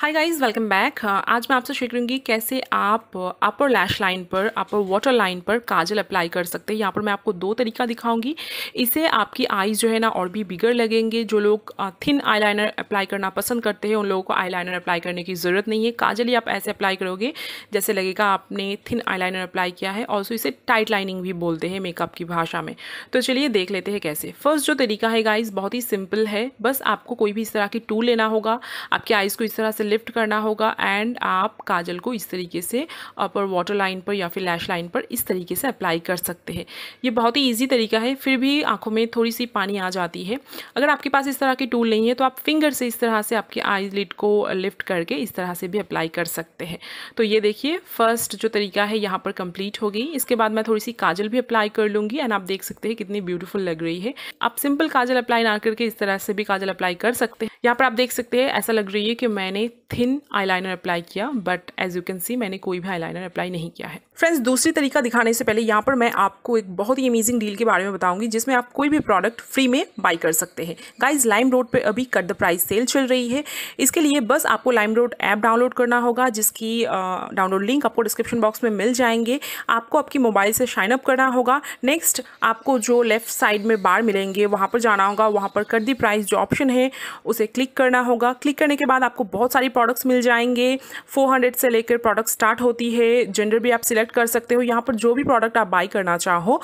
hi guys welcome back आज मैं आपसे शेयर करूँगी कैसे आप अपर लैश लाइन पर अपर वाटर लाइन पर काजल अप्लाई कर सकते हैं यहाँ पर मैं आपको दो तरीका दिखाऊंगी इसे आपकी आईज जो है ना और भी बिगर लगेंगे जो लोग थिन आईलाइनर अप्लाई करना पसंद करते हैं उन लोगों को आईलाइनर अप्लाई करने की ज़रूरत नहीं है काजल ही आप ऐसे अप्लाई करोगे जैसे लगेगा आपने थिन आई अप्लाई किया है और इसे टाइट लाइनिंग भी बोलते हैं मेकअप की भाषा में तो चलिए देख लेते हैं कैसे फर्स्ट जो तरीका है गाइज़ बहुत ही सिंपल है बस आपको कोई भी इस तरह की टूल लेना होगा आपकी आइज़ को इस तरह से लिफ्ट करना होगा एंड आप काजल को इस तरीके से अपर वाटर लाइन पर या फिर लैश लाइन पर इस तरीके से अप्लाई कर सकते हैं ये बहुत ही ईजी तरीका है फिर भी आँखों में थोड़ी सी पानी आ जाती है अगर आपके पास इस तरह की टूल नहीं है तो आप फिंगर से इस तरह से आपके आई लिड को लिफ्ट करके इस तरह से भी अप्लाई कर सकते हैं तो ये देखिए फर्स्ट जो तरीका है यहाँ पर कंप्लीट हो गई इसके बाद मैं थोड़ी सी काजल भी अप्लाई कर लूँगी एंड आप देख सकते हैं कितनी ब्यूटीफुल लग रही है आप सिंपल काजल अप्लाई ना करके इस तरह से भी काजल अप्लाई कर सकते हैं यहाँ पर आप देख सकते हैं ऐसा लग रही है कि मैंने थिन आईलाइनर अप्लाई किया but as you can see मैंने कोई भी आईलाइनर अप्लाई नहीं किया है फ्रेंड्स दूसरी तरीका दिखाने से पहले यहाँ पर मैं आपको एक बहुत ही अमेजिंग डील के बारे में बताऊंगी जिसमें आप कोई भी प्रोडक्ट फ्री में बाई कर सकते हैं गाइज लाइम रोड पर अभी कट द प्राइस सेल चल रही है इसके लिए बस आपको लाइम रोड ऐप डाउनलोड करना होगा जिसकी डाउनलोड लिंक आपको डिस्क्रिप्शन बॉक्स में मिल जाएंगे आपको आपकी मोबाइल से शाइन अप करना होगा नेक्स्ट आपको जो लेफ्ट साइड में बार मिलेंगे वहाँ पर जाना होगा वहाँ पर कट द प्राइस जो ऑप्शन है उसे क्लिक करना होगा क्लिक करने के बाद आपको बहुत सारी सारे प्रोडक्ट्स मिल जाएंगे 400 से लेकर प्रोडक्ट स्टार्ट होती है जेंडर भी आप सिलेक्ट कर सकते हो यहाँ पर जो भी प्रोडक्ट आप बाई करना चाहो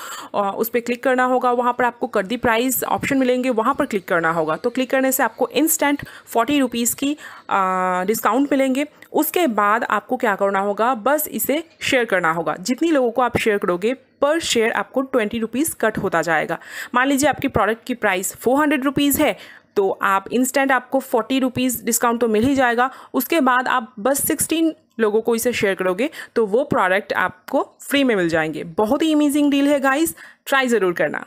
उस पर क्लिक करना होगा वहाँ पर आपको कर दी प्राइस ऑप्शन मिलेंगे वहाँ पर क्लिक करना होगा तो क्लिक करने से आपको इंस्टेंट फोर्टी रुपीज़ की डिस्काउंट मिलेंगे उसके बाद आपको क्या करना होगा बस इसे शेयर करना होगा जितनी लोगों को आप शेयर करोगे पर शेयर आपको ट्वेंटी रुपीज़ कट होता जाएगा मान लीजिए आपकी प्रोडक्ट की प्राइस फोर हंड्रेड रुपीज़ है तो आप इंस्टेंट आपको फोर्टी रुपीज़ डिस्काउंट तो मिल ही जाएगा उसके बाद आप बस सिक्सटीन लोगों को इसे शेयर करोगे तो वो प्रोडक्ट आपको फ्री में मिल जाएंगे बहुत ही अमेजिंग डील है गाइस ट्राई ज़रूर करना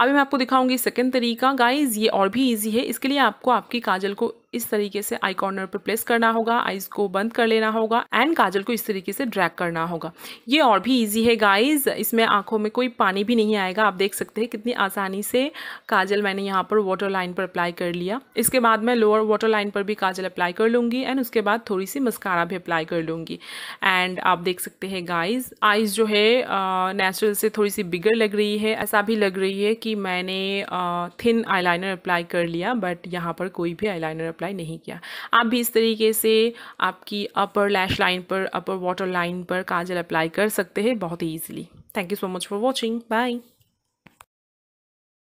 अभी मैं आपको दिखाऊंगी सेकेंड तरीका गाइज ये और भी ईजी है इसके लिए आपको आपकी काजल को इस तरीके से आई कॉर्नर पर प्लेस करना होगा आईज को बंद कर लेना होगा एंड काजल को इस तरीके से ड्रैग करना होगा ये और भी ईजी है गाइज इसमें आंखों में कोई पानी भी नहीं आएगा आप देख सकते हैं कितनी आसानी से काजल मैंने यहाँ पर वाटर लाइन पर अप्लाई कर लिया इसके बाद मैं लोअर वाटर लाइन पर भी काजल अप्लाई कर लूँगी एंड उसके बाद थोड़ी सी मस्कारा भी अप्लाई कर लूँगी एंड आप देख सकते हैं गाइज आइज जो है नेचुरल से थोड़ी सी बिगर लग रही है ऐसा भी लग रही है कि मैंने थिन आई अप्लाई कर लिया बट यहाँ पर कोई भी आई अप्लाई नहीं किया आप भी इस तरीके से आपकी अपर लैश लाइन पर अपर वाटर लाइन पर काजल अप्लाई कर सकते हैं बहुत ही easily thank you so much for watching bye